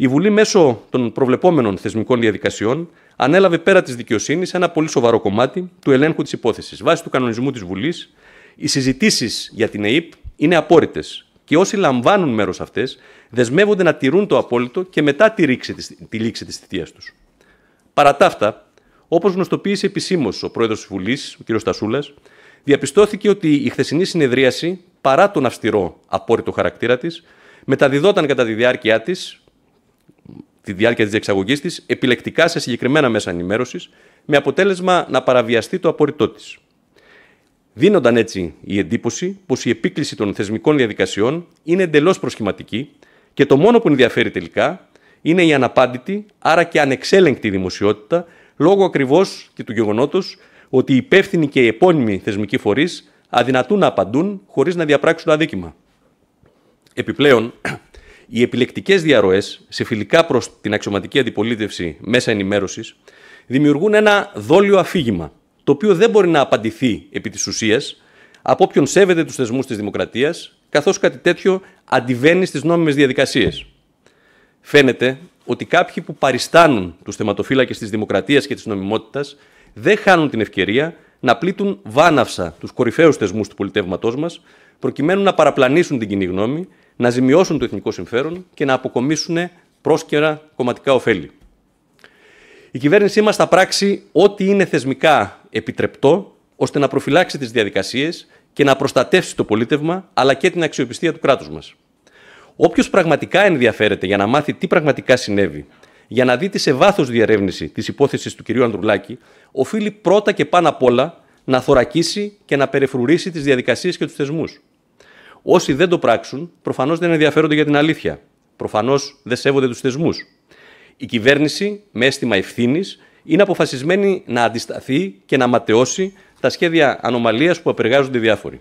Η Βουλή, μέσω των προβλεπόμενων θεσμικών διαδικασιών, ανέλαβε πέρα της δικαιοσύνης ένα πολύ σοβαρό κομμάτι του ελέγχου της υπόθεσης. Βάσει του κανονισμού της Βουλής, οι συζητήσεις για την ΕΕΠ είναι απόρριτες και όσοι λαμβάνουν μέρος αυτές δεσμεύονται να τηρούν το απόλυτο και μετά τη, ρήξη, της λήξη της θητείας τους. Παρά τα αυτά, όπως γνωστοποίησε επισήμως ο πρόεδρος της Βουλής, ο κ. Στασούλας, διαπιστώθηκε ότι η χθεσινή συνεδρίαση, παρά τον αυστηρό απόρριτο χαρακτήρα της, μεταδιδόταν κατά τη διάρκεια της τη διάρκεια της διεξαγωγής της επιλεκτικά σε συγκεκριμένα μέσα ενημέρωσης, με αποτέλεσμα να παραβιαστεί το απόρριτό της. Δίνονταν έτσι η εντύπωση πως η επίκληση των θεσμικών διαδικασιών είναι εντελώς προσχηματική και το μόνο που ενδιαφέρει τελικά είναι η αναπάντητη, άρα και ανεξέλεγκτη δημοσιότητα, λόγω ακριβώς και του γεγονότος ότι οι υπεύθυνοι και οι επώνυμοι θεσμικοί φορείς αδυνατούν να απαντούν χωρίς να διαπράξουν αδίκημα. Επιπλέον, οι επιλεκτικές διαρροές σε φιλικά προς την αξιωματική αντιπολίτευση μέσα ενημέρωσης δημιουργούν ένα δόλιο αφήγημα, το οποίο δεν μπορεί να απαντηθεί επί της ουσίας από όποιον σέβεται τους θεσμούς της δημοκρατίας, καθώς κάτι τέτοιο αντιβαίνει στις νόμιμες διαδικασίες. Φαίνεται ότι κάποιοι που παριστάνουν τους θεματοφύλακες της δημοκρατίας και της νομιμότητας δεν χάνουν την ευκαιρία να πλήττουν βάναυσα τους κορυφαίους θεσμούς του πολιτεύματός μας, προκειμένου να παραπλανήσουν την κοινή γνώμη να ζημιώσουν το εθνικό συμφέρον και να αποκομίσουν πρόσκαιρα κομματικά ωφέλη. Η κυβέρνησή μας θα πράξει ό,τι είναι θεσμικά επιτρεπτό ώστε να προφυλάξει τις διαδικασίες και να προστατεύσει το πολίτευμα αλλά και την αξιοπιστία του κράτους μας. Όποιος πραγματικά ενδιαφέρεται για να μάθει τι πραγματικά συνέβη, για να δει τη σε βάθος διαρεύνηση της υπόθεσης του κ. Ανδρουλάκη, οφείλει πρώτα και πάνω απ' όλα να θωρακίσει και να περιφρουρήσει τις διαδικασίες και τους θεσμούς. Όσοι δεν το πράξουν, προφανώς δεν ενδιαφέρονται για την αλήθεια. Προφανώς δεν σέβονται τους θεσμούς. Η κυβέρνηση, με αίσθημα ευθύνης, είναι αποφασισμένη να αντισταθεί και να ματαιώσει τα σχέδια ανομαλίας που απεργάζονται διάφοροι.